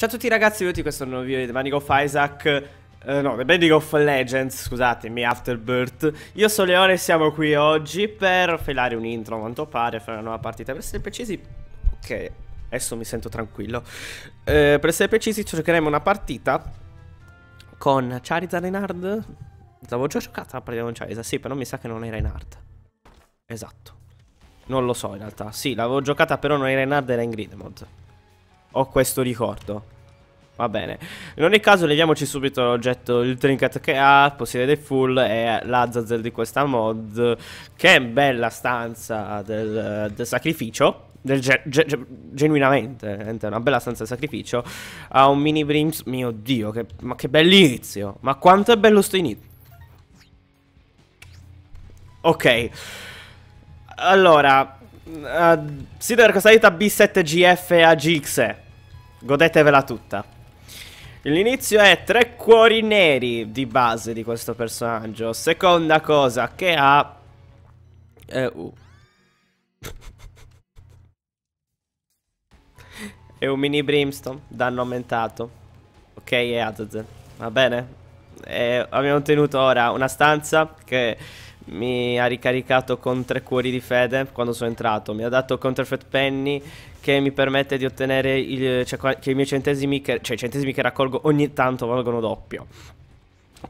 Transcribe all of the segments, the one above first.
Ciao a tutti ragazzi, benvenuti in questo nuovo video di Manic of Isaac eh, no, The Bending of Legends, scusatemi, Afterbirth Io sono Leone e siamo qui oggi per felare un intro, a quanto pare, fare una nuova partita Per essere precisi, ok, adesso mi sento tranquillo eh, Per essere precisi giocheremo una partita con Charizard Reinhard L'avevo già giocata la partita con Charizard, sì, però mi sa che non è Reinhard Esatto Non lo so in realtà, sì, l'avevo giocata però non è Reinhard, era in Gridmod ho questo ricordo. Va bene. In ogni caso, leviamoci subito l'oggetto, il trinket che ha, possiede full e l'Azazel di questa mod. Che bella stanza del, del sacrificio. Del ge ge genuinamente, è una bella stanza di sacrificio. Ha un mini brims. Mio dio, che, ma che bell'inizio! Ma quanto è bello sto inizio. Ok. Allora, uh, mm, eh, sito per questa vita B7GF AGXE. Godetevela tutta. L'inizio è tre cuori neri di base di questo personaggio. Seconda cosa che ha... Eh, uh. è un mini brimstone, danno aumentato. Ok, è Azazel. Va bene? E eh, abbiamo ottenuto ora una stanza che mi ha ricaricato con tre cuori di fede quando sono entrato, mi ha dato Counterfeit Penny che mi permette di ottenere il, cioè, che i miei centesimi che, cioè, i centesimi che raccolgo ogni tanto valgono doppio.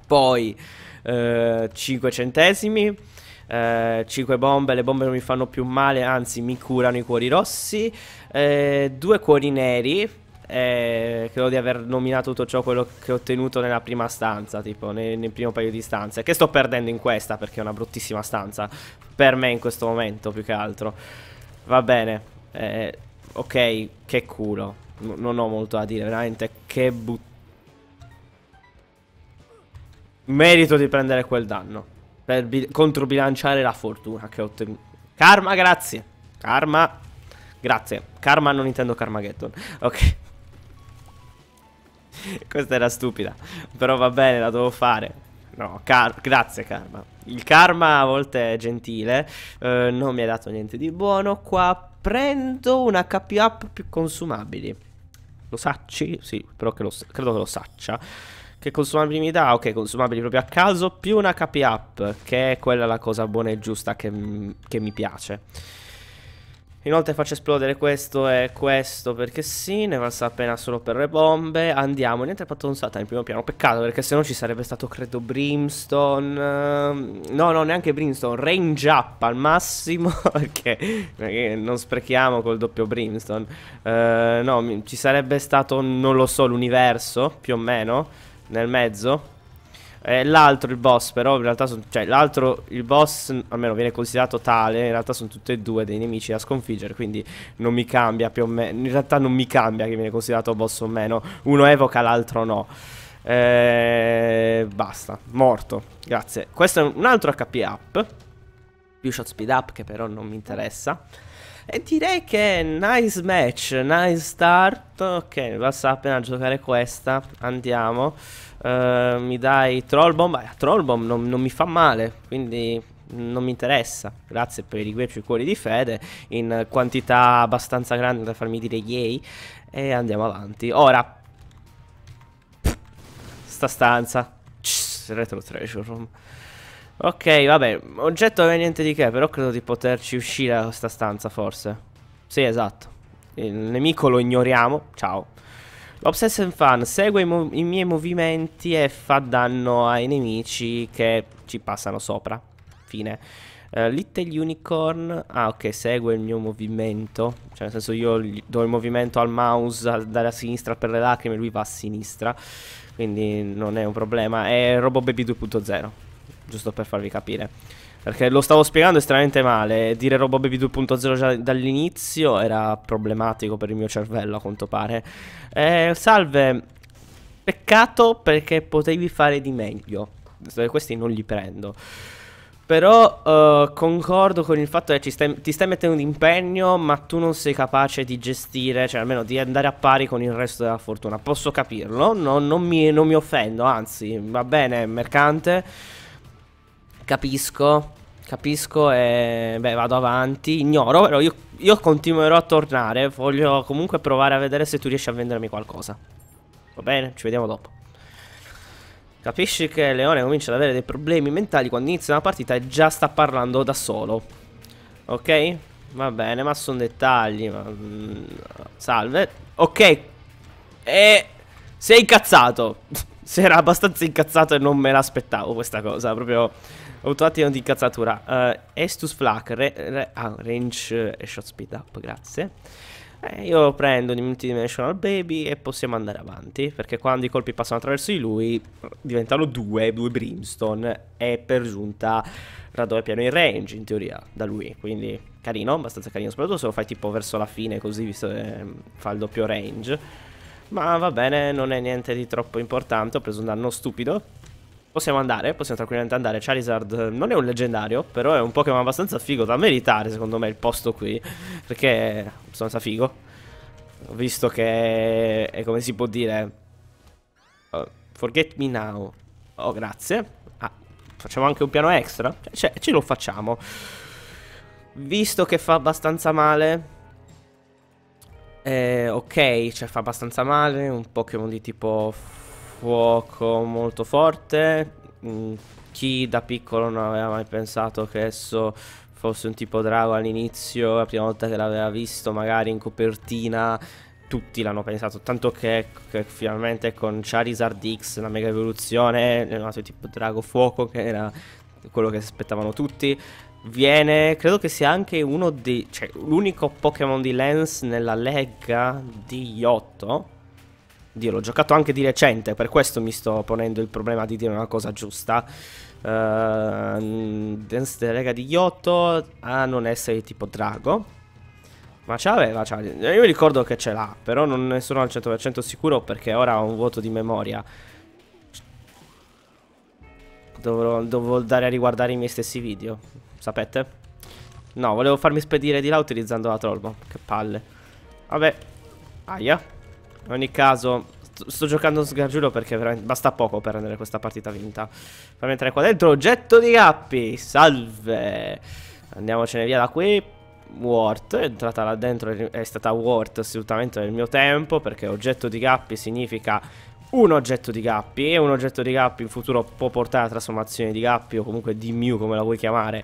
Poi eh, 5 centesimi, eh, 5 bombe, le bombe non mi fanno più male, anzi mi curano i cuori rossi, eh, 2 cuori neri eh, credo di aver nominato tutto ciò quello che ho ottenuto nella prima stanza, tipo nel, nel, primo paio di stanze, che sto perdendo in questa perché è una bruttissima stanza per me in questo momento più che altro. Va bene, eh, ok, che culo, N non ho molto da dire, veramente che buttata. Merito di prendere quel danno per controbilanciare la fortuna che ho ottenuto. Karma, grazie. Karma, grazie. Karma non intendo Carmageddon. Ok. Questa era stupida. Però va bene, la devo fare. No, car grazie Karma. Il karma a volte è gentile. Eh, non mi ha dato niente di buono. Qua prendo una HP up più consumabili. Lo sacci? Sì, però che lo, credo che lo saccia. Che consumabili mi dà? Ok, consumabili proprio a caso. Più una HP up, che è quella la cosa buona e giusta che, che mi piace. Inoltre faccio esplodere questo e questo perché sì, ne valsa la pena solo per le bombe. Andiamo, niente fatto un salto in primo piano. Peccato perché se no ci sarebbe stato credo Brimstone. Ehm, no, no, neanche Brimstone. Range up al massimo perché, perché non sprechiamo col doppio Brimstone. Uh, no, ci sarebbe stato, non lo so, l'universo più o meno nel mezzo. Eh, l'altro, il boss, però, in realtà sono... Cioè, l'altro, il boss, almeno viene considerato tale, in realtà sono tutti e due dei nemici da sconfiggere, quindi non mi cambia più o meno... In realtà non mi cambia che viene considerato boss o meno. Uno evoca, l'altro no. Eh, basta, morto. Grazie. Questo è un altro HP up. Più shot speed up, che però non mi interessa. E direi che nice match, nice start. Ok, basta appena giocare questa. Andiamo. Eh, mi dai Trollbomb? Ah, Trollbomb non, non mi fa male, quindi non mi interessa. Grazie per i quei cuori di fede in quantità abbastanza grande da farmi dire yay. E andiamo avanti. Ora, sta stanza. Css, retro treasure room. Ok, vabbè, oggetto non è niente di che, però credo di poterci uscire da questa stanza forse. Sì, esatto. Il nemico lo ignoriamo. Ciao. Obsession Fan segue i, i miei movimenti e fa danno ai nemici che ci passano sopra. Fine. Uh, Little Unicorn, ah ok, segue il mio movimento, cioè nel senso io do il movimento al mouse a, dalla sinistra per le lacrime, lui va a sinistra, quindi non è un problema, è Robo Baby 2.0, giusto per farvi capire. Perché lo stavo spiegando estremamente male. Dire Robo RoboBaby 2.0 già dall'inizio era problematico per il mio cervello, a quanto pare. Eh, salve. Peccato perché potevi fare di meglio. Questi non li prendo. Però eh, concordo con il fatto che stai, ti stai mettendo un impegno, ma tu non sei capace di gestire, cioè almeno di andare a pari con il resto della fortuna. Posso capirlo, no, non, mi, non mi offendo, anzi, va bene, mercante. Capisco, capisco e beh, vado avanti, ignoro, però io, io continuerò a tornare, voglio comunque provare a vedere se tu riesci a vendermi qualcosa. Va bene, ci vediamo dopo. Capisci che Leone comincia ad avere dei problemi mentali quando inizia una partita e già sta parlando da solo. Ok? Va bene, ma sono dettagli. Ma... Mm, salve. Ok. E... Sei incazzato. si era abbastanza incazzato e non me l'aspettavo questa cosa. Proprio ho avuto un attimo di incazzatura. Uh, eh, Estus Flak, re, re, ah, range e eh, shot speed up, grazie. Eh, io prendo Dimensional Baby e possiamo andare avanti, perché quando i colpi passano attraverso di lui diventano due, due Brimstone e per giunta raddoppiano il range in teoria da lui, quindi carino, abbastanza carino, soprattutto se lo fai tipo verso la fine così, visto che ehm, fa il doppio range. Ma va bene, non è niente di troppo importante, ho preso un danno stupido, Possiamo andare, possiamo tranquillamente andare. Charizard eh, non è un leggendario, però è un Pokémon abbastanza figo da meritare, secondo me, il posto qui. Perché è abbastanza figo. Visto che è, come si può dire... Uh, forget me now. Oh, grazie. Ah, facciamo anche un piano extra? Cioè, cioè, ce lo facciamo. Visto che fa abbastanza male... Eh, ok, cioè fa abbastanza male. Un Pokémon di tipo fuoco molto forte. Mm, chi da piccolo non aveva mai pensato che esso fosse un tipo drago all'inizio, la prima volta che l'aveva visto magari in copertina, tutti l'hanno pensato, tanto che, che, finalmente con Charizard X, la mega evoluzione, è nato tipo drago fuoco che era quello che si aspettavano tutti. Viene, credo che sia anche uno dei, cioè l'unico Pokémon di Lens nella lega di Yotto Dio, l'ho giocato anche di recente, per questo mi sto ponendo il problema di dire una cosa giusta. Uh, Dance the Rega di Giotto a non essere tipo Drago. Ma ce l'aveva, ce l'aveva. Io mi ricordo che ce l'ha, però non ne sono al 100% sicuro perché ora ho un vuoto di memoria. Dovrò, dovrò andare a riguardare i miei stessi video, sapete? No, volevo farmi spedire di là utilizzando la trollbomb. Che palle. Vabbè. Aia. In ogni caso, sto, sto giocando sgargiulo perché veramente basta poco per rendere questa partita vinta. Fammi entrare qua dentro, oggetto di Gappi, salve! Andiamocene via da qui. Wort, è entrata là dentro, è stata Wort assolutamente nel mio tempo, perché oggetto di Gappi significa un oggetto di Gappi e un oggetto di Gappi in futuro può portare a trasformazione di Gappi o comunque di Mew come la vuoi chiamare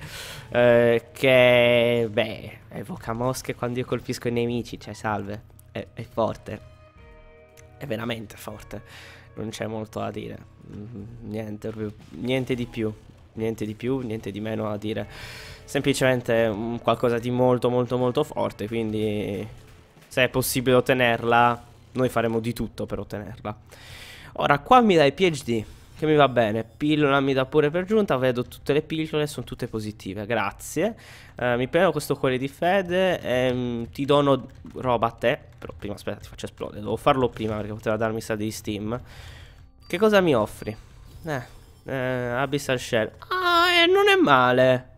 eh, che beh evoca mosche quando io colpisco i nemici cioè salve è, è forte è veramente forte, non c'è molto da dire, mm, niente, niente di più, niente di più, niente di meno da dire, semplicemente mm, qualcosa di molto molto molto forte, quindi se è possibile ottenerla, noi faremo di tutto per ottenerla. Ora qua mi dai PhD che mi va bene. Pillola mi dà pure per giunta, vedo tutte le pillole, sono tutte positive, grazie. Eh, mi prendo questo cuore di fede, ehm, ti dono roba a te, però prima aspetta ti faccio esplodere, devo farlo prima perché poteva darmi soldi di Steam. Che cosa mi offri? Eh, eh Abyssal Shell. Ah, eh, non è male.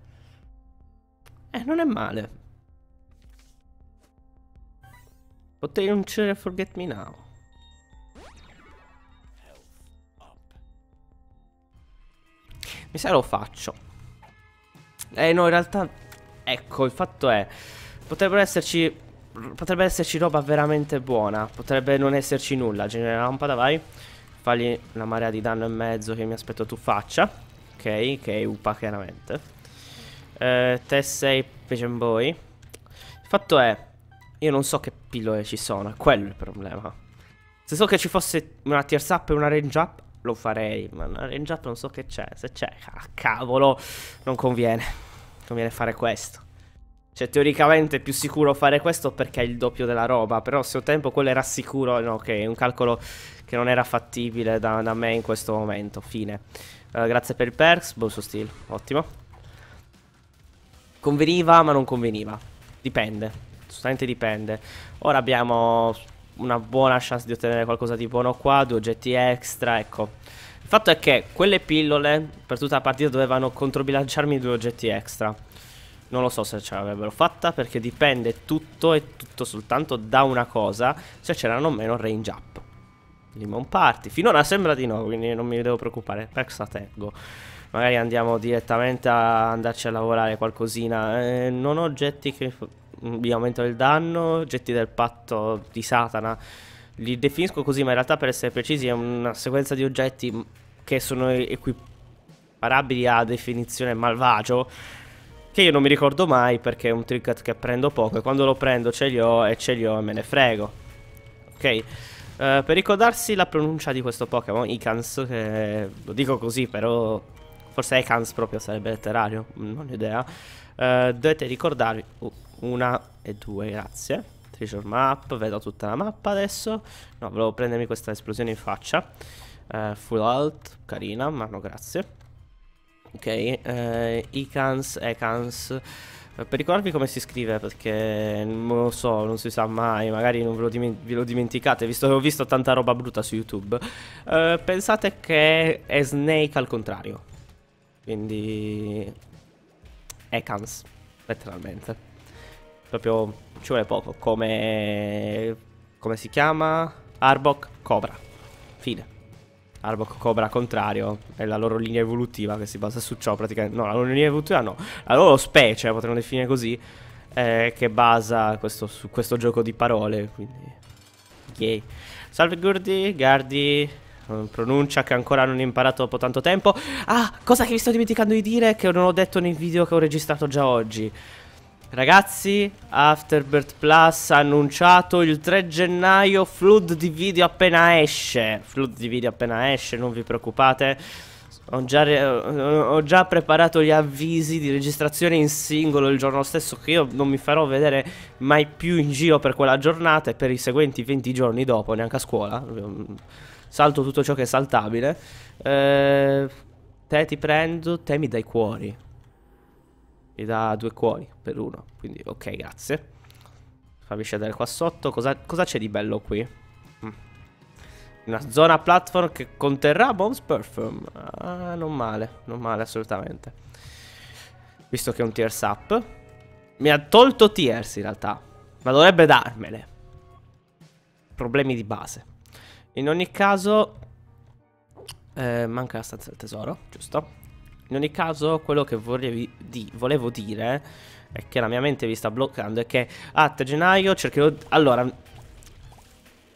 Eh, non è male. Potrei non c'era Forget Me Now. Mi sa lo faccio. Eh no, in realtà... Ecco, il fatto è... Potrebbero esserci... Potrebbe esserci roba veramente buona. Potrebbe non esserci nulla. Genera lampada, vai. Fagli una marea di danno e mezzo che mi aspetto tu faccia. Ok, che è upa chiaramente. Eh, te sei Pigeon Boy. Il fatto è... Io non so che pillole ci sono, è quello il problema. Se so che ci fosse una tier up e una range up, lo farei, ma una range up non so che c'è. Se c'è, ah, cavolo, non conviene. Conviene fare questo. Cioè, teoricamente è più sicuro fare questo perché è il doppio della roba. Però se ho tempo quello era sicuro. No, che okay, è un calcolo che non era fattibile da, da me in questo momento. Fine. Uh, grazie per il perks. Bonso steel. Ottimo. Conveniva ma non conveniva. Dipende. Assolutamente dipende. Ora abbiamo una buona chance di ottenere qualcosa di buono qua, due oggetti extra, ecco. Il fatto è che quelle pillole per tutta la partita dovevano controbilanciarmi due oggetti extra. Non lo so se ce l'avrebbero fatta perché dipende tutto e tutto soltanto da una cosa, se c'erano meno range up. Limon Party, finora sembra di no, quindi non mi devo preoccupare, Perks la tengo. Magari andiamo direttamente a andarci a lavorare qualcosina, eh, non ho oggetti che di aumento del danno, getti del patto di Satana. Li definisco così, ma in realtà per essere precisi è una sequenza di oggetti che sono equiparabili a definizione malvagio. Che io non mi ricordo mai perché è un trinket che prendo poco e quando lo prendo ce li ho e ce li ho e me ne frego. Ok. Uh, per ricordarsi la pronuncia di questo Pokémon, Icans, che lo dico così, però forse Icans proprio sarebbe letterario, non ho idea. Uh, dovete ricordarvi. Uh. Una e due, grazie. Treasure map, vedo tutta la mappa adesso. No, volevo prendermi questa esplosione in faccia. Uh, full alt, carina, ma no grazie. Ok, uh, Icans, Ecans. Eh, per ricordarvi come si scrive, perché non lo so, non si sa mai, magari non ve lo, diment ve lo dimenticate, visto che ho visto tanta roba brutta su YouTube. Uh, pensate che è Snake al contrario. Quindi... Ecans, letteralmente. Proprio ci vuole poco. Come. Come si chiama? Arbok Cobra. Fine. Arbok Cobra contrario è la loro linea evolutiva che si basa su ciò praticamente. No, la loro linea evolutiva no, la loro specie eh, potremmo definire così. Eh, che basa questo, su questo gioco di parole. Quindi. Yay. Salve Gurdi, Gardi. Pronuncia che ancora non ho imparato dopo tanto tempo. Ah, cosa che mi sto dimenticando di dire che non ho detto nel video che ho registrato già oggi. Ragazzi, Afterbirth Plus ha annunciato il 3 gennaio flood di video appena esce. Flood di video appena esce, non vi preoccupate. Ho già, ho già, preparato gli avvisi di registrazione in singolo il giorno stesso che io non mi farò vedere mai più in giro per quella giornata e per i seguenti 20 giorni dopo, neanche a scuola. Salto tutto ciò che è saltabile. Eh, te ti prendo, te mi dai cuori. Mi dà due cuori per uno. Quindi, ok, grazie. Fammi scendere qua sotto. Cosa, cosa c'è di bello qui? Mm. Una zona platform che conterrà Bombs Perfume. Ah, non male, non male assolutamente. Visto che è un tears up. Mi ha tolto tears in realtà. Ma dovrebbe darmele. Problemi di base. In ogni caso... Eh, manca la stanza del tesoro, giusto? In ogni caso, quello che vorrei di volevo dire è che la mia mente vi sta bloccando. È che a ah, 3 gennaio cercherò. Allora,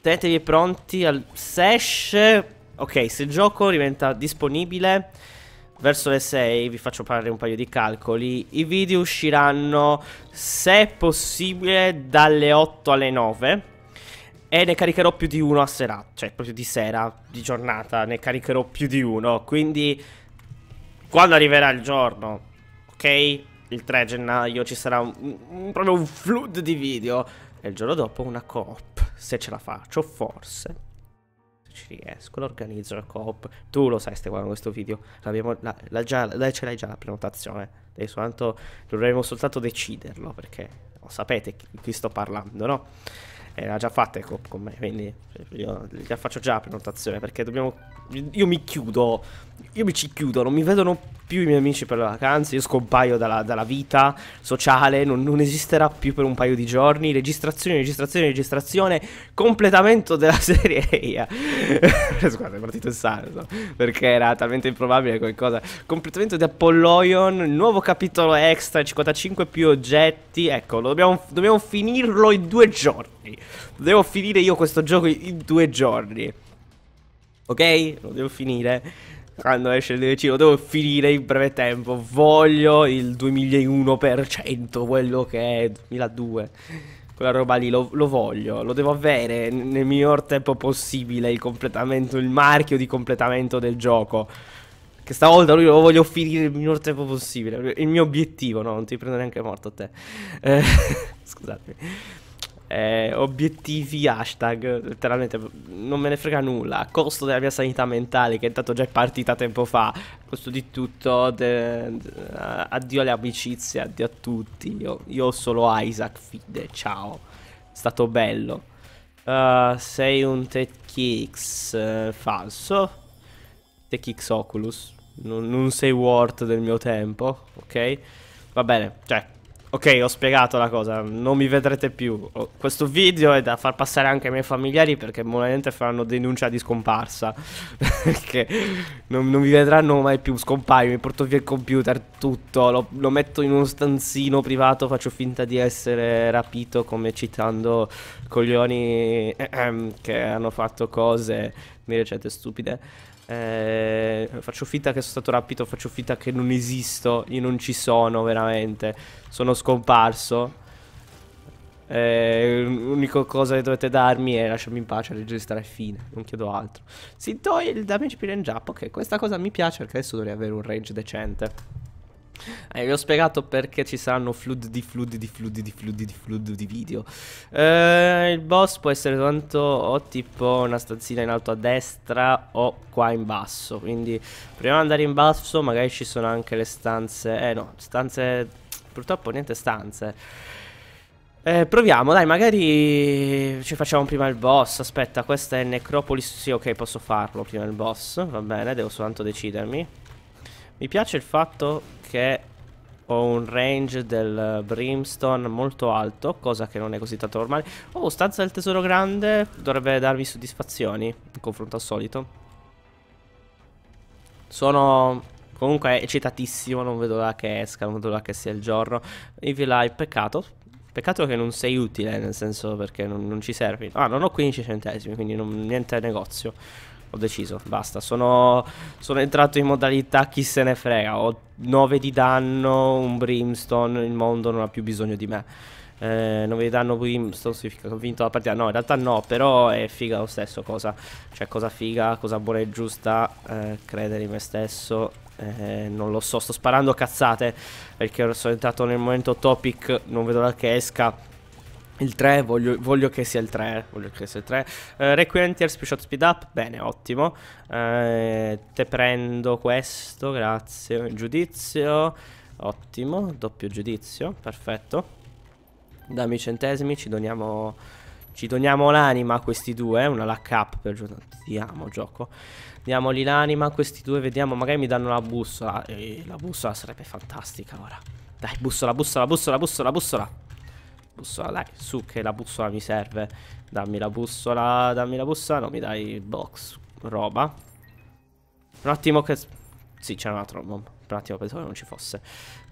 tenetevi pronti al sesh. Ok, se il gioco diventa disponibile verso le 6, vi faccio fare un paio di calcoli. I video usciranno, se possibile, dalle 8 alle 9. E ne caricherò più di uno a sera, cioè proprio di sera, di giornata, ne caricherò più di uno. Quindi quando arriverà il giorno, ok? Il 3 gennaio ci sarà un, un, proprio un flood di video. E il giorno dopo una coop. Se ce la faccio, forse. Se ci riesco, l'organizzo la coop. Tu lo sai, stai guardando questo video. La, la già, ce l'hai già la prenotazione. Adesso soltanto. Dovremmo soltanto deciderlo perché sapete di chi sto parlando, no? E l'ha già fatta la coop con me, quindi cioè, io già faccio già la prenotazione perché dobbiamo... Io mi chiudo io mi ci chiudo, non mi vedono più i miei amici per le vacanze, io scompaio dalla, dalla vita sociale, non, non, esisterà più per un paio di giorni, registrazione, registrazione, registrazione, completamento della serie EIA. Scusate, è partito il salto, perché era talmente improbabile qualcosa. Completamento di Apolloion, nuovo capitolo extra, 55 più oggetti, ecco, dobbiamo, dobbiamo finirlo in due giorni. Devo finire io questo gioco in due giorni. Ok? Lo devo finire quando esce il DLC, devo finire in breve tempo. Voglio il 2001%, quello che è 2002. Quella roba lì lo, lo voglio, lo devo avere nel miglior tempo possibile il completamento, il marchio di completamento del gioco. Che stavolta lui lo voglio finire il minor tempo possibile. Il mio obiettivo, no? Non ti prendo neanche morto a te. Eh, scusatemi eh, obiettivi hashtag, letteralmente non me ne frega nulla, costo della mia sanità mentale che intanto già è partita tempo fa, costo di tutto, de, de, addio alle amicizie, addio a tutti, io, io solo Isaac Fide, ciao, è stato bello. Uh, sei un Ted Kicks eh, falso, Ted Kicks Oculus, non, non sei worth del mio tempo, ok? Va bene, cioè Ok, ho spiegato la cosa, non mi vedrete più. Questo video è da far passare anche ai miei familiari perché probabilmente faranno denuncia di scomparsa. perché non, non, mi vedranno mai più, scompaio, mi porto via il computer, tutto, lo, lo, metto in uno stanzino privato, faccio finta di essere rapito come citando coglioni ehm, che hanno fatto cose di recente stupide eh, faccio finta che sono stato rapito, faccio finta che non esisto, io non ci sono veramente, sono scomparso. Eh, l'unica cosa che dovete darmi è lasciarmi in pace, registrare fine, non chiedo altro. Si toglie il damage più range up, ok, questa cosa mi piace perché adesso dovrei avere un range decente. Eh, vi ho spiegato perché ci saranno flood di flood di flood di flood di flood di video. Eh, il boss può essere tanto o tipo una stanzina in alto a destra o qua in basso. Quindi proviamo ad andare in basso, magari ci sono anche le stanze... Eh no, stanze... Purtroppo niente stanze. Eh, proviamo, dai, magari ci facciamo prima il boss. Aspetta, questa è Necropolis. Sì, ok, posso farlo prima il boss. Va bene, devo soltanto decidermi. Mi piace il fatto perché ho un range del brimstone molto alto, cosa che non è così tanto normale. Oh, stanza del tesoro grande dovrebbe darmi soddisfazioni in confronto al solito. Sono comunque eccitatissimo, non vedo l'ora che esca, non vedo l'ora che sia il giorno. Evil peccato. Peccato che non sei utile, nel senso perché non, non ci servi. Ah, non ho 15 centesimi, quindi non, niente negozio. Ho deciso, basta. Sono, sono entrato in modalità chi se ne frega. Ho 9 di danno, un brimstone, il mondo non ha più bisogno di me. Eh, 9 di danno brimstone, significa che ho vinto la partita. No, in realtà no, però è figa lo stesso cosa. Cioè, cosa figa, cosa buona e giusta, eh, credere in me stesso. Eh, non lo so, sto sparando cazzate perché sono entrato nel momento topic, non vedo l'ora che esca il 3, voglio, voglio, che sia il 3. Voglio che sia il 3. Uh, eh, Requiem Tears Shot Speed Up. Bene, ottimo. Uh, te prendo questo, grazie. Giudizio. Ottimo, doppio giudizio, perfetto. Dammi i centesimi, ci doniamo. Ci doniamo l'anima a questi due. Una luck up per giocare. Ti amo, gioco. Diamogli l'anima a questi due, vediamo. Magari mi danno la bussola. e la bussola sarebbe fantastica ora. Dai, bussola, bussola, bussola, bussola, bussola. Bussola, dai, su che la bussola mi serve. Dammi la bussola, dammi la bussola, no mi dai box, roba. Un attimo che... Sì, c'era una altro Un attimo pensavo che non ci fosse.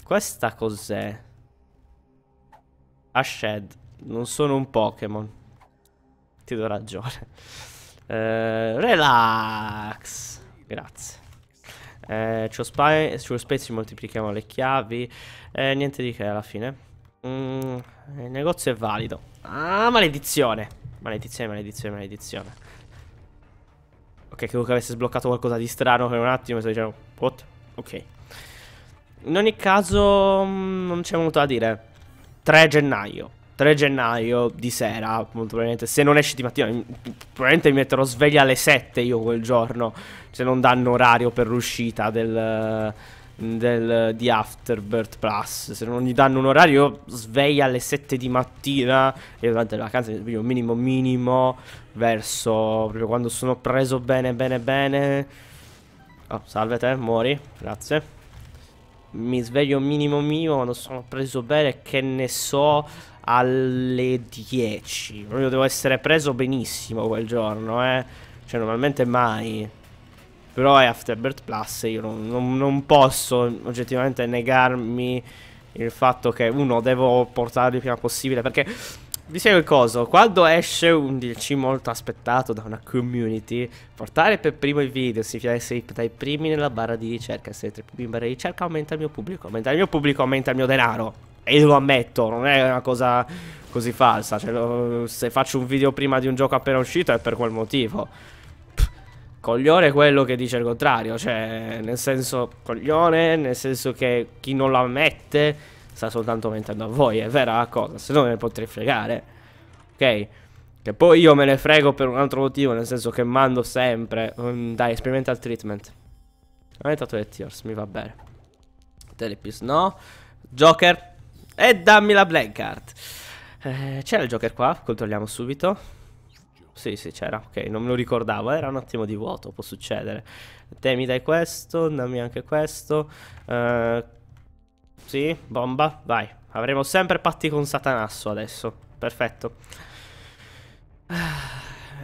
Questa cos'è? Ashed. Non sono un Pokémon. Ti do ragione. Eh, relax. Grazie. Eh, C'ho spazio, moltiplichiamo le chiavi. Eh, niente di che alla fine. Mm, il negozio è valido. Ah, maledizione. Maledizione, maledizione, maledizione. Ok, credo che avesse sbloccato qualcosa di strano per un attimo. Sto dicendo, what? Ok. In ogni caso, mm, non c'è molto da dire. 3 gennaio. 3 gennaio di sera, molto probabilmente. Se non esci di mattina, probabilmente mi metterò sveglia alle 7 io quel giorno. Se non danno orario per l'uscita del del, di Afterbirth Plus. Se non gli danno un orario, sveglia alle 7 di mattina e durante le vacanze mi piglio minimo minimo verso proprio quando sono preso bene bene bene. Oh, salve te, muori, grazie. Mi sveglio minimo minimo quando sono preso bene, che ne so, alle 10. Proprio devo essere preso benissimo quel giorno, eh. Cioè, normalmente mai. Però è Afterbirth Plus io non, non, non posso oggettivamente negarmi il fatto che uno devo portarlo il prima possibile perché vi spiego il coso, quando esce un DLC molto aspettato da una community, portare per primo il video significa essere dai primi nella barra di ricerca, essere tra i primi in barra di ricerca aumenta il mio pubblico, aumenta il mio pubblico, aumenta il mio denaro. E io lo ammetto, non è una cosa così falsa, cioè, se faccio un video prima di un gioco appena uscito è per quel motivo. Coglione è quello che dice il contrario, cioè nel senso coglione, nel senso che chi non lo ammette sta soltanto mentendo a voi, è vera la cosa, se no me ne potrei fregare, ok? Che poi io me ne frego per un altro motivo, nel senso che mando sempre, um, dai, experimental treatment. Aumentato le tears, mi va bene. Telepis, no. Joker, e dammi la black card. Eh, C'era il Joker qua, controlliamo subito. Sì, sì, c'era, ok, non me lo ricordavo, era un attimo di vuoto, può succedere. Te mi dai questo, dammi anche questo. Uh, sì, bomba, vai. Avremo sempre patti con Satanasso adesso. Perfetto.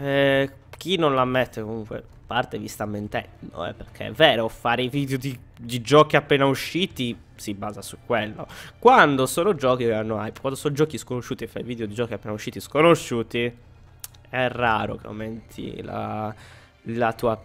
Eh, chi non l'ammette comunque, a parte vi sta mentendo, eh, perché è vero, fare i video di, di, giochi appena usciti si basa su quello. Quando sono giochi che hanno hype, quando sono giochi sconosciuti e fai video di giochi appena usciti sconosciuti, è raro che aumenti la, la, tua,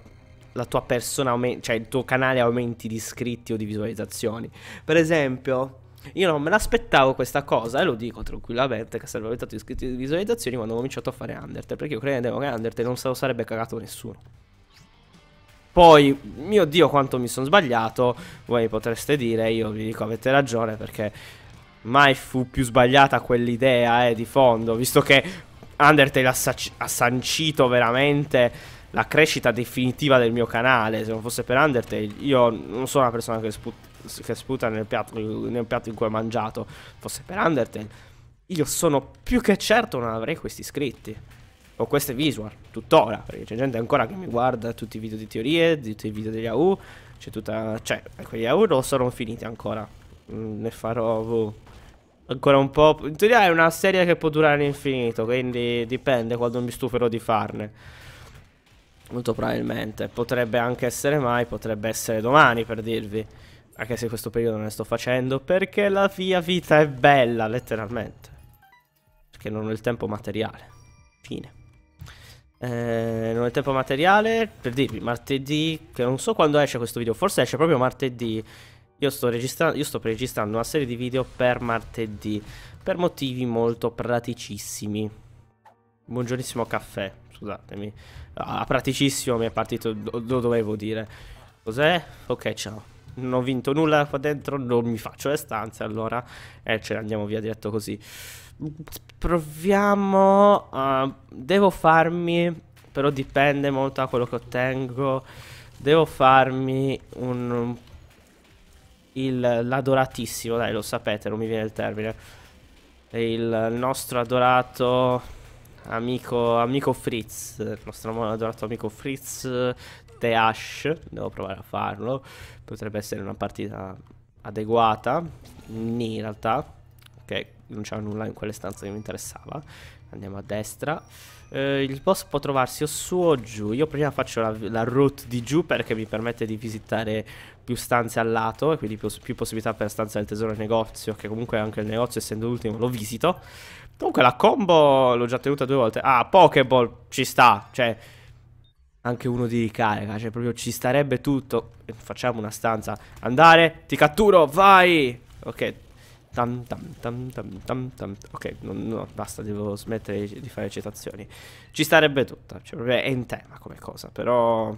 la tua persona, aument- cioè il tuo canale aumenti di iscritti o di visualizzazioni. Per esempio, io non me l'aspettavo questa cosa e lo dico tranquillamente che sarebbe aumentato di iscritti di visualizzazioni quando ho cominciato a fare Undertale, perché io credevo che Undertale non se lo sarebbe cagato nessuno. Poi, mio Dio quanto mi sono sbagliato, voi potreste dire, io vi dico avete ragione perché mai fu più sbagliata quell'idea eh, di fondo, visto che Undertale ha, sac- ha sancito veramente la crescita definitiva del mio canale. Se non fosse per Undertale, io non sono una persona che, sput- che sputa nel piatto, nel piatto, in cui ho mangiato. Se Fosse per Undertale, io sono più che certo non avrei questi iscritti. O queste visual, tuttora. Perché c'è gente ancora che mi guarda tutti i video di teorie, tutti i video degli AU. C'è tutta. Cioè, quegli AU non sono finiti ancora. Mm, ne farò. Boh, Ancora un po'. In teoria è una serie che può durare all'infinito, quindi dipende quando mi stuferò di farne. Molto probabilmente. Potrebbe anche essere mai, potrebbe essere domani per dirvi. Anche se in questo periodo non ne sto facendo, perché la mia vita è bella, letteralmente. Perché non ho il tempo materiale. Fine. Eh, non ho il tempo materiale, per dirvi, martedì, che non so quando esce questo video, forse esce proprio martedì. Io sto, registrando, io sto registrando una serie di video per martedì, per motivi molto praticissimi. Buongiorno caffè, scusatemi. Ah, praticissimo mi è partito, lo, dovevo dire. Cos'è? Ok, ciao. Non ho vinto nulla qua dentro, non mi faccio le stanze allora. E eh, ce ne andiamo via diretto così. Proviamo... Uh, devo farmi però dipende molto da quello che ottengo. Devo farmi un il, l'adoratissimo, dai lo sapete, non mi viene il termine, il nostro adorato amico, amico Fritz, il nostro adorato amico Fritz The Ash, devo provare a farlo, potrebbe essere una partita adeguata, in realtà non c'era nulla in quelle stanze che mi interessava. Andiamo a destra. Eh, il boss può trovarsi o su o giù. Io prima faccio la, la, route di giù perché mi permette di visitare più stanze al lato e quindi più, più possibilità per stanza del tesoro e negozio, che comunque anche il negozio essendo l'ultimo lo visito. Comunque la combo l'ho già tenuta due volte. Ah, Pokéball ci sta, cioè anche uno di ricarica, cioè proprio ci starebbe tutto. Facciamo una stanza. Andare, ti catturo, vai! Ok, Tam, tam, tam, ok, no, no, basta, devo smettere di fare citazioni. Ci starebbe tutta, cioè, è in tema come cosa, però...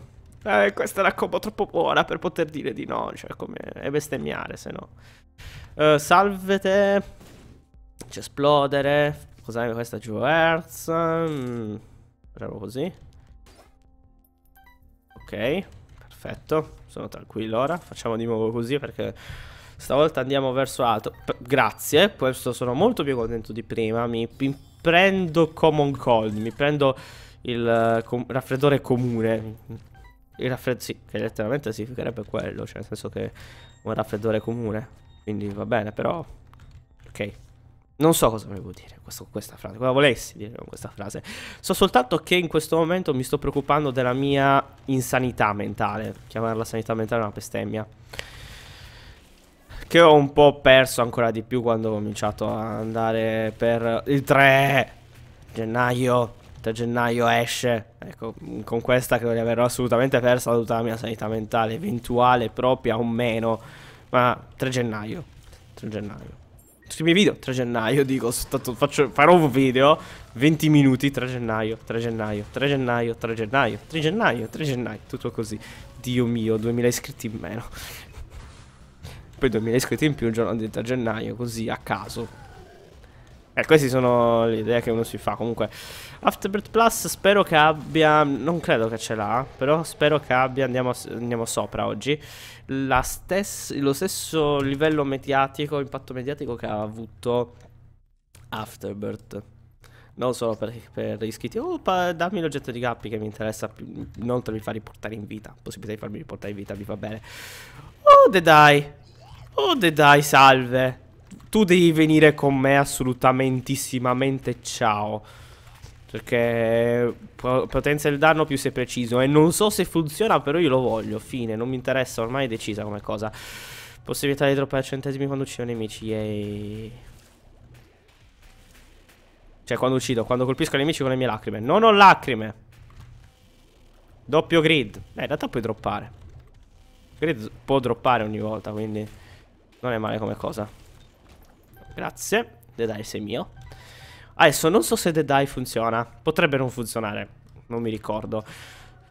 Eh, questa è la combo troppo buona per poter dire di no, cioè come... è bestemmiare, se no. Uh, eh, salvete... C'è esplodere... Cos'è questa giù? Hertz... Mm, così. Ok, perfetto, sono tranquillo ora. Facciamo di nuovo così perché... Stavolta andiamo verso alto. P grazie, questo sono molto più contento di prima. Mi prendo common cold, mi prendo il uh, com raffreddore comune. Il raffreddore, sì, che letteralmente significherebbe quello, cioè nel senso che un raffreddore comune. Quindi va bene, però... Ok. Non so cosa volevo dire con questa frase, cosa volessi dire con questa frase. So soltanto che in questo momento mi sto preoccupando della mia insanità mentale. Chiamarla sanità mentale è una bestemmia che ho un po' perso ancora di più quando ho cominciato a andare per il 3 gennaio. 3 gennaio esce. Ecco, con questa credo di aver assolutamente perso tutta la mia sanità mentale, eventuale, propria o meno. Ma 3 gennaio. 3 gennaio. Tutti i miei video 3 gennaio, dico, stato, faccio, farò un video 20 minuti 3 gennaio, 3 gennaio, 3 gennaio, 3 gennaio, 3 gennaio, 3 gennaio, 3 gennaio, tutto così. Dio mio, 2000 iscritti in meno poi 2000 iscritti in più il giorno a gennaio, così a caso. Eh, queste sono le idee che uno si fa. Comunque, Afterbirth Plus spero che abbia. Non credo che ce l'ha, però spero che abbia. Andiamo, andiamo sopra oggi. Stessa, lo stesso livello mediatico, impatto mediatico che ha avuto Afterbirth. Non solo per, per iscritti. Oh, dammi l'oggetto di Gappi che mi interessa più. Inoltre mi fa riportare in vita. Possibilità di farmi riportare in vita, mi fa bene. Oh, The Die. Oh, de dai, salve. Tu devi venire con me assolutamentissimamente, ciao. Perché potenza il danno più se preciso. E non so se funziona, però io lo voglio. Fine, non mi interessa, ormai è decisa come cosa. Possibilità di droppare centesimi quando uccido nemici, yay. Cioè, quando uccido, quando colpisco i nemici con le mie lacrime. Non ho lacrime. Doppio grid. Eh, in realtà puoi droppare. Grid può droppare ogni volta, quindi... Non è male come cosa. Grazie. The Dice sei mio. Adesso non so se The Die funziona. Potrebbe non funzionare. Non mi ricordo.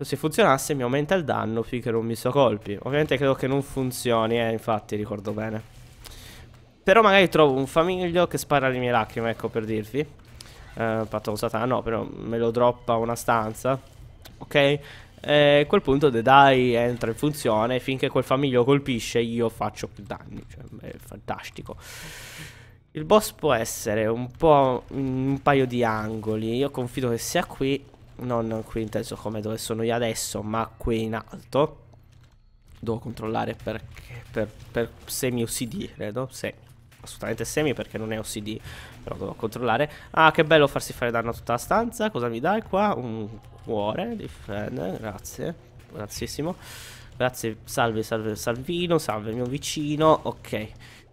Se funzionasse mi aumenta il danno più che non mi so colpi. Ovviamente credo che non funzioni, eh, infatti ricordo bene. Però magari trovo un famiglio che spara le mie lacrime, ecco per dirvi. Uh, eh, Patto satana, no, però me lo droppa una stanza. Ok? E a quel punto The Dai entra in funzione. Finché quel famiglio colpisce, io faccio più danni. Cioè, è fantastico. Il boss può essere un po' in un paio di angoli. Io confido che sia qui. Non qui inteso come dove sono io adesso, ma qui in alto. Devo controllare perché, per, per se mi usidire, no? Se assolutamente semi perché non è OCD, però devo controllare. Ah, che bello farsi fare danno a tutta la stanza. Cosa mi dai qua? Un cuore di friend, grazie. Graziissimo. Grazie, salve, salve Salvino, salve mio vicino. Ok.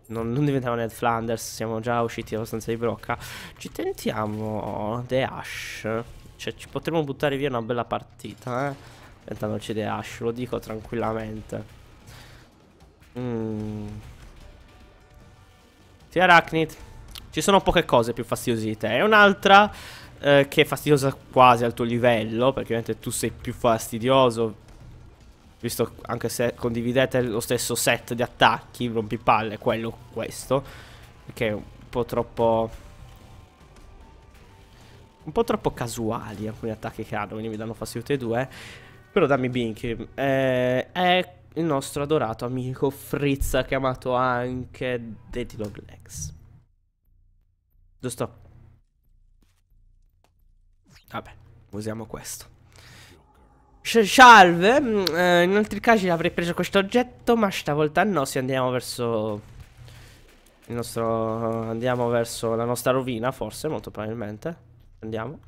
Non, non diventiamo Ned Flanders, siamo già usciti dalla stanza di brocca. Ci tentiamo The Ash. Cioè, ci potremmo buttare via una bella partita, eh. Tentandoci The Ash, lo dico tranquillamente. Mmm. Ti Arachnid. Ci sono poche cose più fastidiose di te. E un'altra eh, che è fastidiosa quasi al tuo livello, perché ovviamente tu sei più fastidioso, visto anche se condividete lo stesso set di attacchi, rompipalle, quello, questo, che è un po' troppo... un po' troppo casuali alcuni attacchi che hanno, quindi mi danno fastidio tutti e due, però dammi Binky. eh, è il nostro adorato amico Frizza, chiamato anche Daddy Dog Giusto? Vabbè, usiamo questo. Salve, mm, eh, in altri casi avrei preso questo oggetto, ma stavolta no, se andiamo verso il nostro andiamo verso la nostra rovina, forse, molto probabilmente. Andiamo.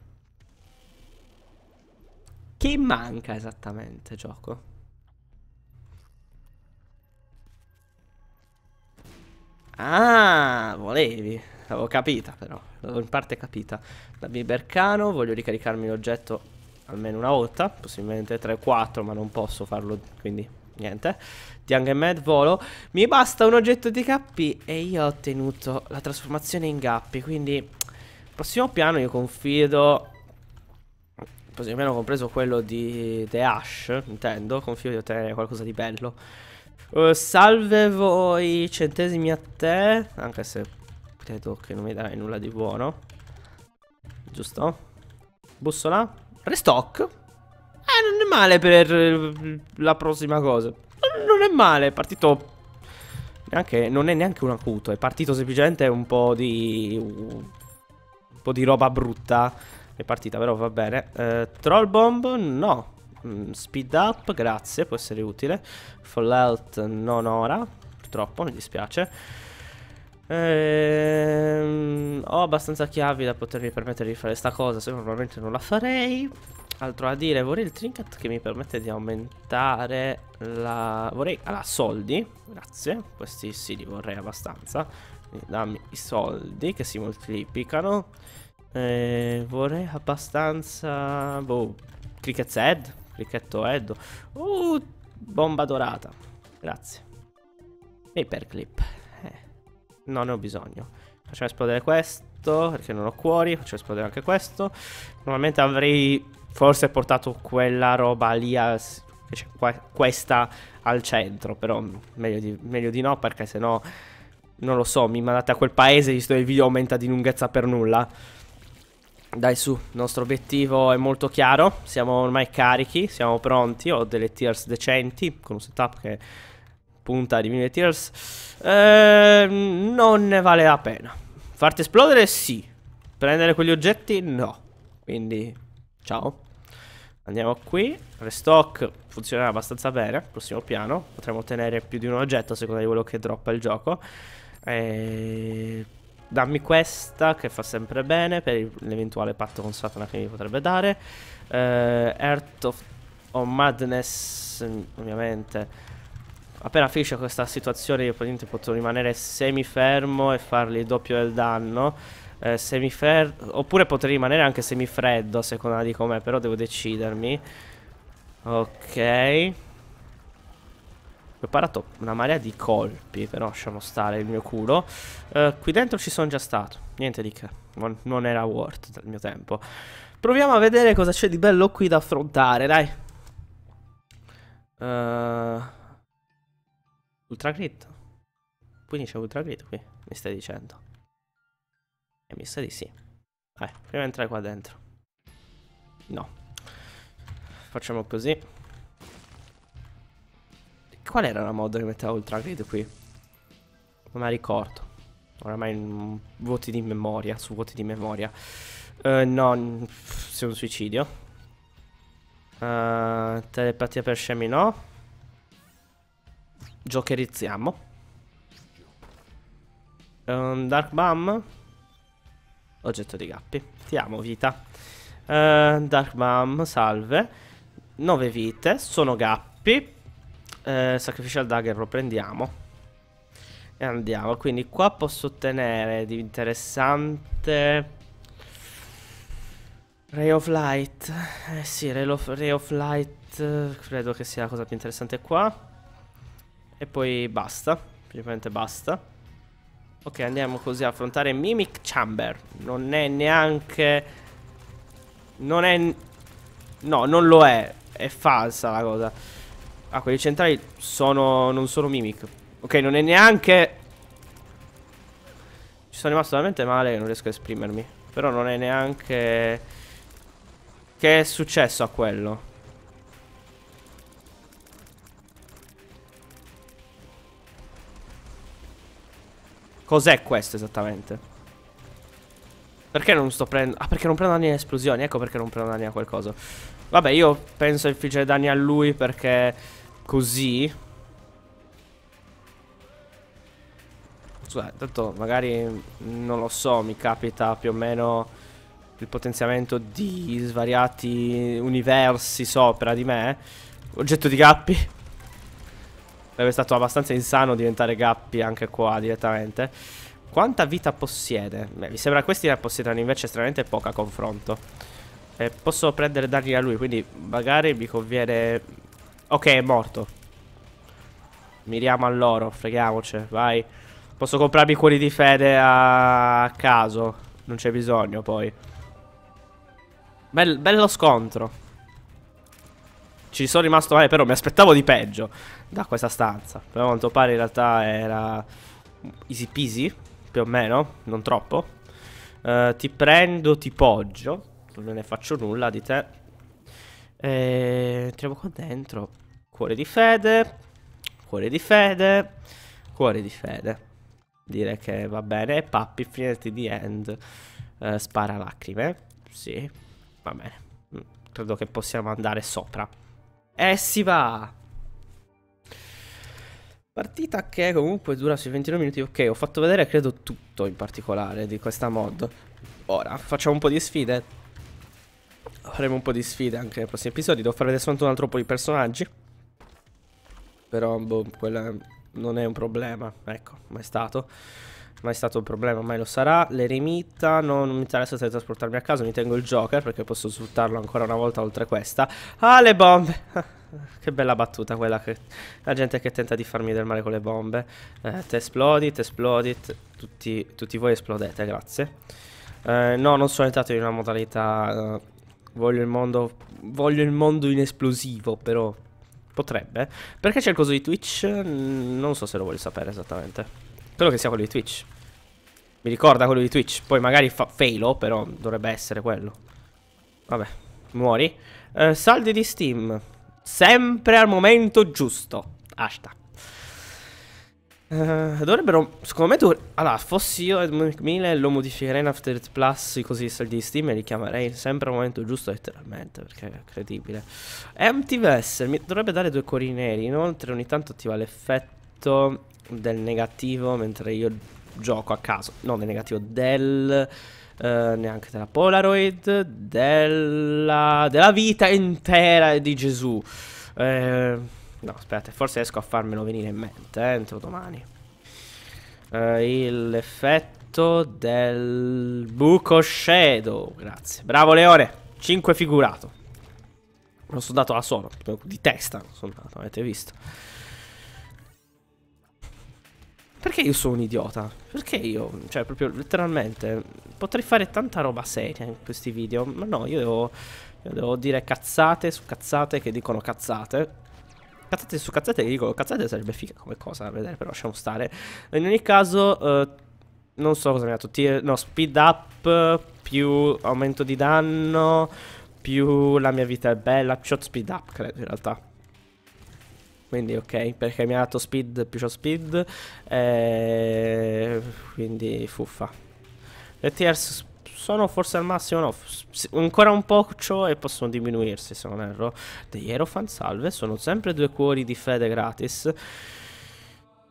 Che manca esattamente, gioco? Ah, volevi. L'avevo capita però, l'avevo in parte capita. La Bibercano, voglio ricaricarmi l'oggetto almeno una volta, possibilmente 3-4, ma non posso farlo, quindi niente. Tiang e Mad volo. Mi basta un oggetto di Gappi e io ho ottenuto la trasformazione in Gappi, quindi... Prossimo piano io confido... Prossimo piano compreso quello di The Ash, intendo, confido di ottenere qualcosa di bello. Eh, salve voi, centesimi a te. Anche se credo che non mi darai nulla di buono. Giusto? Bussola? Restock? Eh, non è male per eh, la prossima cosa. Non è male, è partito... Neanche, non è neanche un acuto, è partito semplicemente un po' di... Un po' di roba brutta. È partita, però va bene. Uh, troll bomb? No. Mm, speed up, grazie, può essere utile. Fallout non ora, purtroppo, mi dispiace. Ehm, ho abbastanza chiavi da potermi permettere di fare sta cosa, se normalmente non la farei. Altro a dire, vorrei il trinket che mi permette di aumentare la... Vorrei... Allora, ah, soldi, grazie, questi sì li vorrei abbastanza. dammi i soldi che si moltiplicano. Eh, vorrei abbastanza... Boh, cricket head, Clicchetto Eddo. Uh, bomba dorata. Grazie. Paperclip. Eh. Non ne ho bisogno. Facciamo esplodere questo, perché non ho cuori. Facciamo esplodere anche questo. Normalmente avrei forse portato quella roba lì a... Cioè, questa al centro, però meglio di, meglio di no perché sennò, non lo so, mi mandate a quel paese, visto che il video aumenta di lunghezza per nulla. Dai su, il nostro obiettivo è molto chiaro, siamo ormai carichi, siamo pronti, ho delle tiers decenti con un setup che punta di mille tiers. Eh, non ne vale la pena. Farti esplodere sì, prendere quegli oggetti no. Quindi ciao. Andiamo qui, restock funziona abbastanza bene, prossimo piano, Potremmo ottenere più di un oggetto a seconda di quello che droppa il gioco. Eh Dammi questa che fa sempre bene per l'eventuale patto con Satana che mi potrebbe dare. Uh, Earth of, of Madness, mm, ovviamente. Appena finisce questa situazione io praticamente potrò rimanere semi-fermo e fargli doppio del danno. Eh, semifermo. Oppure potrei rimanere anche semifreddo a seconda di com'è, però devo decidermi. Ok. Ho parato una marea di colpi, però lasciamo stare il mio culo. Uh, qui dentro ci sono già stato, niente di che, non, non era worth il mio tempo. Proviamo a vedere cosa c'è di bello qui da affrontare, dai. Uh, eh, ultra crit. Quindi c'è ultra crit qui, mi stai dicendo. E eh, mi sa di sì. Dai, proviamo a entrare qua dentro. No. Facciamo così. Qual era la mod che metteva Ultra Grade qui? Non la ricordo. Oramai voti di memoria, su voti di memoria. Uh, no, se un suicidio. Uh, telepatia per scemi no. Giocherizziamo. Um, Dark Bam. Oggetto di gappi. Ti amo, vita. Uh, Dark Bam, salve. 9 vite, sono gappi eh, Sacrificial Dagger lo prendiamo E andiamo Quindi qua posso ottenere di interessante Ray of Light Eh sì, Ray of, Ray of Light eh, Credo che sia la cosa più interessante qua E poi basta Semplicemente basta Ok, andiamo così a affrontare Mimic Chamber Non è neanche... Non è... No, non lo è È falsa la cosa Ah, quelli centrali sono... non sono mimic. Ok, non è neanche... Ci sono rimasto veramente male non riesco a esprimermi. Però non è neanche... Che è successo a quello? Cos'è questo esattamente? Perché non sto prendendo... Ah, perché non prendo danni alle esplosioni. Ecco perché non prendo danni a qualcosa. Vabbè, io penso a infliggere danni a lui perché così. Scusate, tanto magari non lo so, mi capita più o meno il potenziamento di svariati universi sopra di me. Oggetto di Gappi. Sarebbe stato abbastanza insano diventare Gappi anche qua direttamente. Quanta vita possiede? Beh, mi sembra che questi ne possiedano invece estremamente poca confronto. Eh, posso prendere danni a lui, quindi magari mi conviene Ok, è morto. Miriamo a loro, freghiamoci, vai. Posso comprarmi quelli di fede a caso. Non c'è bisogno, poi. Bel, bello scontro. Ci sono rimasto male, però mi aspettavo di peggio da questa stanza. Però a quanto pare in realtà era easy peasy, più o meno, non troppo. Uh, ti prendo, ti poggio. Non ne faccio nulla di te. Eh, entriamo qua dentro. Cuore di fede. Cuore di fede. Cuore di fede. Dire che va bene. Pappi, finalmente di end. Eh, spara lacrime. Sì. Va bene. Mm, credo che possiamo andare sopra. E si va! Partita che comunque dura sui 21 minuti. Ok, ho fatto vedere credo tutto in particolare di questa mod. Ora, facciamo un po' di sfide. Faremo un po' di sfide anche nei prossimi episodi. Devo far vedere soltanto un altro po' di personaggi però boh, quella non è un problema, ecco, mai stato. Mai stato un problema, mai lo sarà. L'eremita no, non mi interessa se trasportarmi a casa, mi tengo il Joker perché posso sfruttarlo ancora una volta oltre questa. Ah, le bombe! che bella battuta quella che... La gente che tenta di farmi del male con le bombe. Eh, te esplodi, te esplodi, te... Tutti, tutti, voi esplodete, grazie. Eh, no, non sono entrato in una modalità... Eh, voglio il mondo... Voglio il mondo in esplosivo, però... Potrebbe. Perché c'è il coso di Twitch? Mm, non so se lo voglio sapere esattamente. Credo che sia quello di Twitch. Mi ricorda quello di Twitch. Poi magari fa failo, però dovrebbe essere quello. Vabbè, muori. Eh, saldi di Steam. Sempre al momento giusto. Hashtag. Uh, dovrebbero, secondo me, dovre allora, fossi io Edmund Mille lo modificherei in After Effects Plus così i soldi di Steam e li chiamerei sempre al momento giusto letteralmente, perché è incredibile. Empty Vessel, mi dovrebbe dare due cuori neri, inoltre ogni tanto attiva l'effetto del negativo mentre io gioco a caso, no del negativo, del... Uh, neanche della Polaroid, della, della vita intera di Gesù. Eh... Uh, No, aspetta, forse riesco a farmelo venire in mente eh, entro domani. Eh, l'effetto del buco shadow. Grazie. Bravo Leone. 5 figurato. Non sono dato da solo, di testa non sono dato, avete visto. Perché io sono un idiota? Perché io, cioè proprio letteralmente, potrei fare tanta roba seria in questi video, ma no, io devo, io devo dire cazzate su cazzate che dicono cazzate cazzate su cazzate, dico, cazzate sarebbe figa come cosa da vedere, però lasciamo stare. In ogni caso, eh, non so cosa mi ha dato, Tier, no, speed up più aumento di danno più la mia vita è bella, shot speed up credo in realtà. Quindi ok, perché mi ha dato speed più shot speed, eh, quindi fuffa. Le tears sono forse al massimo, no, ancora un po' e possono diminuirsi se non erro. Degli Aerofan salve, sono sempre due cuori di fede gratis.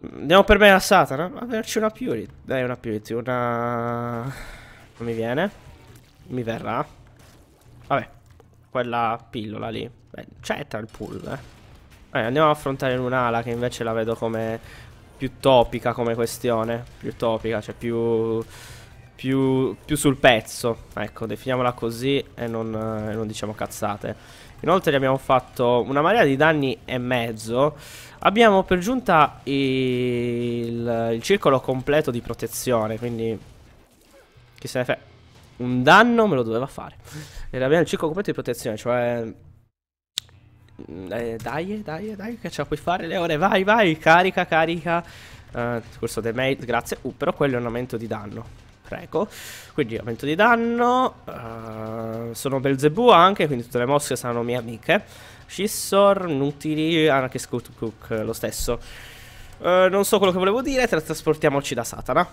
Andiamo per me a Satana, averci una Purity, dai una Purity, una... non mi viene, mi verrà. Vabbè, quella pillola lì, Beh, c'è tra il pool, eh. Eh, andiamo a affrontare un'ala che invece la vedo come più topica come questione, più topica, cioè più più, più sul pezzo, ecco, definiamola così e non, eh, non diciamo cazzate. Inoltre abbiamo fatto una marea di danni e mezzo. Abbiamo per giunta il, il circolo completo di protezione, quindi chi se ne fa Un danno me lo doveva fare. E abbiamo il circolo completo di protezione, cioè mm, eh, dai, dai, dai, che ce la puoi fare, Leone. Vai, vai, carica, carica. Uh, corso dei mail, grazie. Uh, però quello è un aumento di danno. Creco. Quindi aumento di danno. Uh, sono Belzebu anche, quindi tutte le mosse saranno mie amiche. Scissor, Nutili, anche Scoot Cook lo stesso. Uh, non so quello che volevo dire, trasportiamoci da Satana.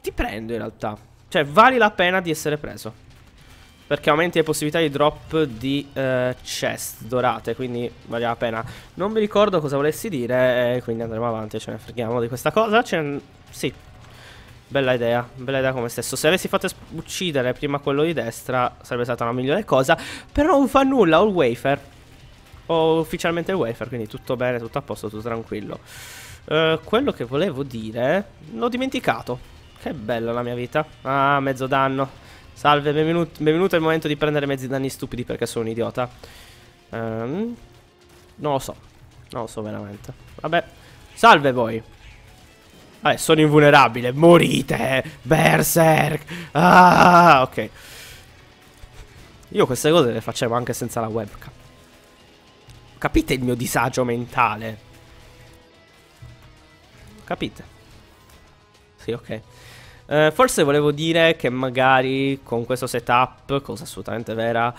Ti prendo in realtà. Cioè, vale la pena di essere preso. Perché aumenti le possibilità di drop di uh, chest dorate, quindi vale la pena. Non mi ricordo cosa volessi dire, quindi andremo avanti, ce ne freghiamo di questa cosa. Ce ne... Sì, Bella idea, bella idea come stesso. Se avessi fatto uccidere prima quello di destra sarebbe stata una migliore cosa. Però non fa nulla, ho il wafer. Ho ufficialmente il wafer, quindi tutto bene, tutto a posto, tutto tranquillo. Uh, quello che volevo dire... L'ho dimenticato. Che bella la mia vita. Ah, mezzo danno. Salve, benvenuto, benvenuto il momento di prendere mezzi danni stupidi perché sono un idiota. Um, non lo so. Non lo so veramente. Vabbè. Salve voi. Eh, sono invulnerabile. Morite! Berserk! Ah, ok. Io queste cose le facevo anche senza la webcam. Capite il mio disagio mentale? Capite? Sì, ok. Eh, forse volevo dire che magari con questo setup, cosa assolutamente vera,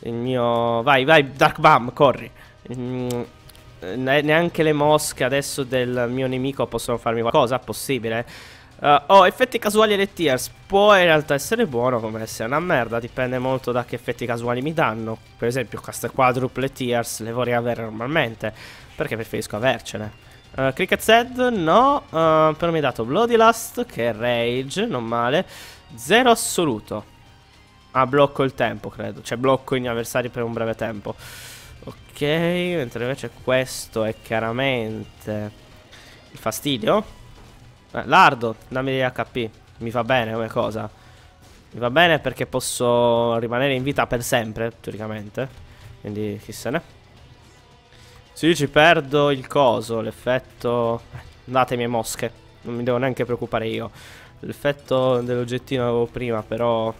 il mio... Vai, vai, Dark Bam, corri. Mm, eh, neanche le mosche adesso del mio nemico possono farmi qualcosa, possibile. Uh, oh, effetti casuali e le tears. Può in realtà essere buono come essere una merda, dipende molto da che effetti casuali mi danno. Per esempio queste quadruple tears le vorrei avere normalmente, perché preferisco avercene. Uh, Cricket Z, no, uh, però mi ha dato Bloody Lust, che è Rage, non male. Zero assoluto. Ah, blocco il tempo, credo. Cioè blocco i miei avversari per un breve tempo. Ok, mentre invece questo è chiaramente il fastidio. Eh, lardo, dammi degli HP. Mi fa bene come cosa. Mi va bene perché posso rimanere in vita per sempre, teoricamente. Quindi chi se ne. Sì, ci perdo il coso, l'effetto... Eh, Datemi mosche, non mi devo neanche preoccupare io. L'effetto dell'oggettino che avevo prima, però...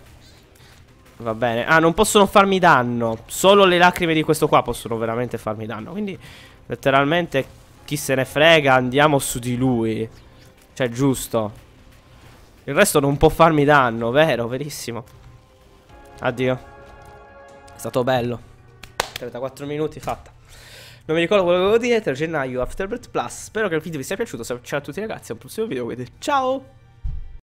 Va bene. Ah, non possono farmi danno. Solo le lacrime di questo qua possono veramente farmi danno. Quindi, letteralmente, chi se ne frega, andiamo su di lui. Cioè, giusto. Il resto non può farmi danno, vero, verissimo. Addio. È stato bello. 34 minuti, fatta. Non mi ricordo quello che volevo dire, 3 gennaio Afterbirth Plus. Spero che il video vi sia piaciuto. Ciao a tutti ragazzi, al prossimo video, quindi ciao!